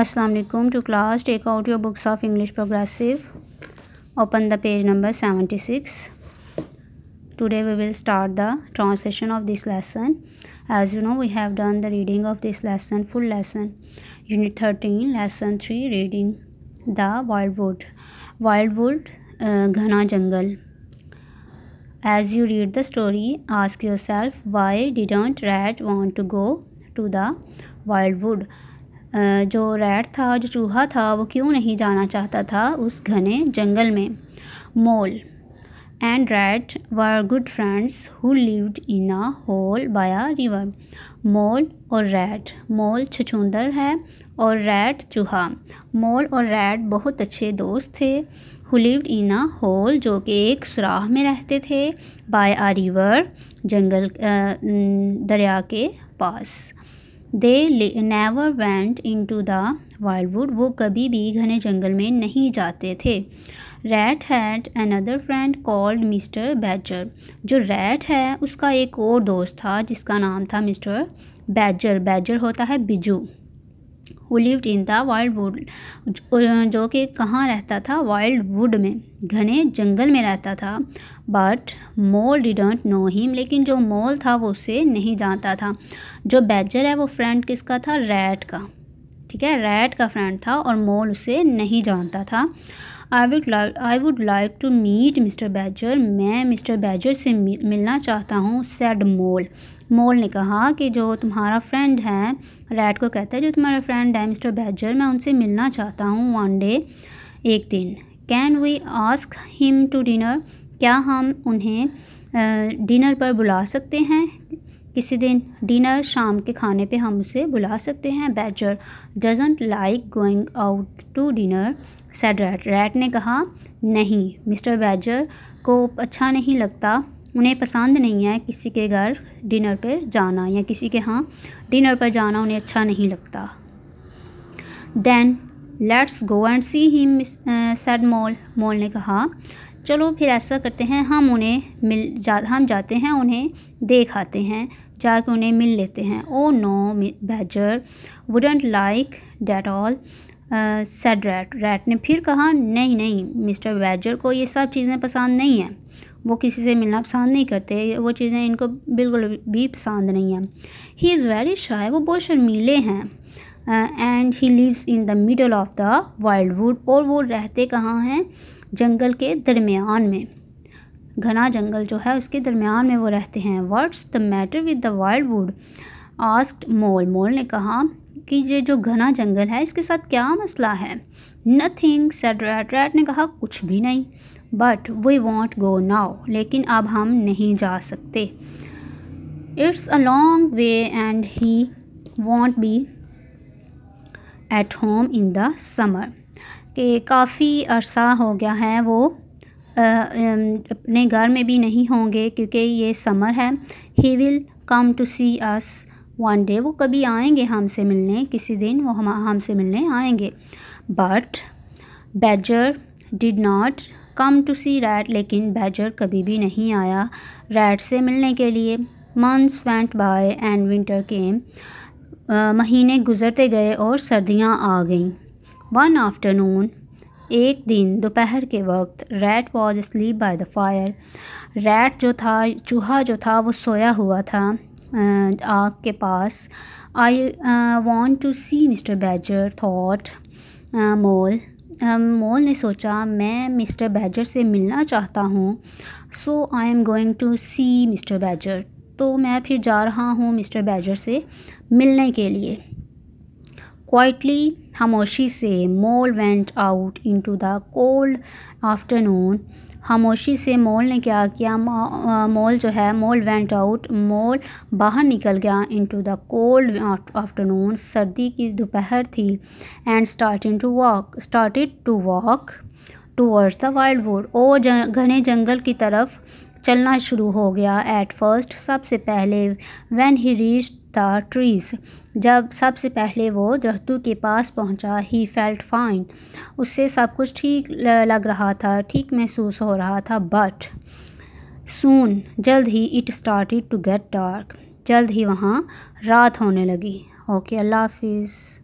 Assalamu alaikum to class take out your books of English progressive open the page number 76 today we will start the translation of this lesson as you know we have done the reading of this lesson full lesson unit 13 lesson 3 reading the wildwood wildwood uh, ghana jungle as you read the story ask yourself why didn't rat want to go to the wildwood जो rat था जो चूहा था वो क्यों नहीं जाना चाहता था उस घने जंगल में mole and rat were good friends who lived in a hole by a river mole और रैट मोल छछूंदर है और रैट चूहा मोल और रैट बहुत अच्छे दोस्त थे who lived in a hole जो कि एक सुराह में रहते थे बाय आ रिवर जंगल दरिया के पास they never went into the wildwood वो कभी भी घने जंगल में नहीं जाते थे rat had another friend called mister badger जो रैट है उसका एक और दोस्त था जिसका नाम था मिस्टर बैजर बैजर होता है बिजू who lived in the wild wood जो कि कहाँ रहता था वाइल्ड वुड में घने जंगल में रहता था but mole didn't know him लेकिन जो मोल था वो उसे नहीं जानता था जो बैजर है वो फ्रेंड किसका था रैट का ठीक है रैट का फ्रेंड था और मोल उसे नहीं जानता था I would I would like to meet mister badger मैं मिस्टर बैजर से मिलना चाहता हूँ सैड मोल मोल ने कहा कि जो तुम्हारा फ्रेंड है रैट को कहता है जो तुम्हारा फ्रेंड है मिस्टर बैजर मैं उनसे मिलना चाहता हूँ वन डे एक दिन can we ask him to dinner क्या हम उन्हें डिनर पर बुला सकते हैं किसी दिन डिनर शाम के खाने पे हम उसे बुला सकते हैं badger doesn't like going out to dinner said rat rat ने कहा नहीं मिस्टर बैजर को अच्छा नहीं लगता उन्हें पसंद नहीं है किसी के घर डिनर पर जाना या किसी के यहाँ डिनर पर जाना उन्हें अच्छा नहीं लगता then let's go and see him said mole mole ने कहा चलो फिर ऐसा करते हैं हम उन्हें मिल जा हम जाते हैं उन्हें देख आते हैं जाके उन्हें मिल लेते हैं oh no badger wouldn't like that all said rat rat ने फिर कहा नहीं नहीं मिस्टर बैजर को ये सब चीज़ें पसंद नहीं हैं वो किसी से मिलना पसंद नहीं करते वो चीज़ें इनको बिल्कुल भी पसंद नहीं है ही इज़ वेरी शाय वो बहुत शर्मीले हैं and he lives in the middle of the wild wood और वो रहते कहाँ हैं जंगल के दरमियान में घना जंगल जो है उसके दरमियान में वो रहते हैं what's the matter with the wild wood asked mole mole ने कहा कि ये जो घना जंगल है इसके साथ क्या मसला है नथिंग सेड रैट रैट ने कहा कुछ भी नहीं but we won't go now लेकिन अब हम नहीं जा सकते it's a long way and he won't be at home in the summer के काफ़ी अरसा हो गया है वो अपने घर में भी नहीं होंगे क्योंकि ये समर है he will come to see us one day वो कभी आएंगे हमसे मिलने किसी दिन वो हम हमसे मिलने आएंगे but badger did not come to see rat लेकिन बैजर कभी भी नहीं आया रैट से मिलने के लिए months went by and winter came महीने गुजरते गए और सर्दियां आ गईं वन आफ्टरनून एक दिन दोपहर के वक्त rat was sleep by the fire rat जो था चूहा जो था वो सोया हुआ था आग के पास I want to see mister badger thought mole mole ने सोचा मैं मिस्टर बैजर से मिलना चाहता हूँ so I am going to see mister badger तो मैं फिर जा रहा हूँ मिस्टर बैजर से मिलने के लिए क्वाइटली खामोशी से mole went out into the cold afternoon खामोशी से मोल ने क्या किया मोल जो है मोल वेंट आउट मोल बाहर निकल गया इनटू द कोल्ड आफ्टरनून सर्दी की दोपहर थी and starting to walk started to walk towards the wild wood ओ घने जंगल की तरफ चलना शुरू हो गया एट फर्स्ट सबसे पहले व्हेन ही रीच ट्रीज़ जब सबसे पहले वो दरख्तों के पास पहुंचा ही फेल्ट फाइन उससे सब कुछ ठीक लग रहा था ठीक महसूस हो रहा था बट सून जल्द ही it start to get dark जल्द ही वहाँ रात होने लगी ओके अल्लाह हाफिज़